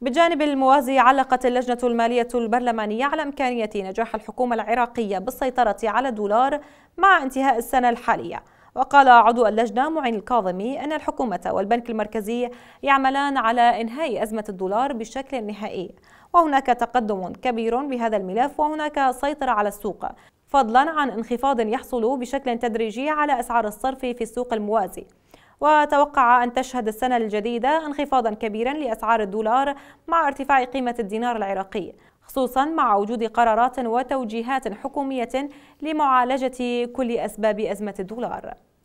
بجانب الموازي علقت اللجنة المالية البرلمانية على إمكانية نجاح الحكومة العراقية بالسيطرة على الدولار مع انتهاء السنة الحالية وقال عضو اللجنة معين الكاظمي أن الحكومة والبنك المركزي يعملان على إنهاء أزمة الدولار بشكل نهائي وهناك تقدم كبير بهذا الملف وهناك سيطرة على السوق فضلا عن انخفاض يحصل بشكل تدريجي على أسعار الصرف في السوق الموازي وتوقع أن تشهد السنة الجديدة انخفاضا كبيرا لأسعار الدولار مع ارتفاع قيمة الدينار العراقي خصوصا مع وجود قرارات وتوجيهات حكومية لمعالجة كل أسباب أزمة الدولار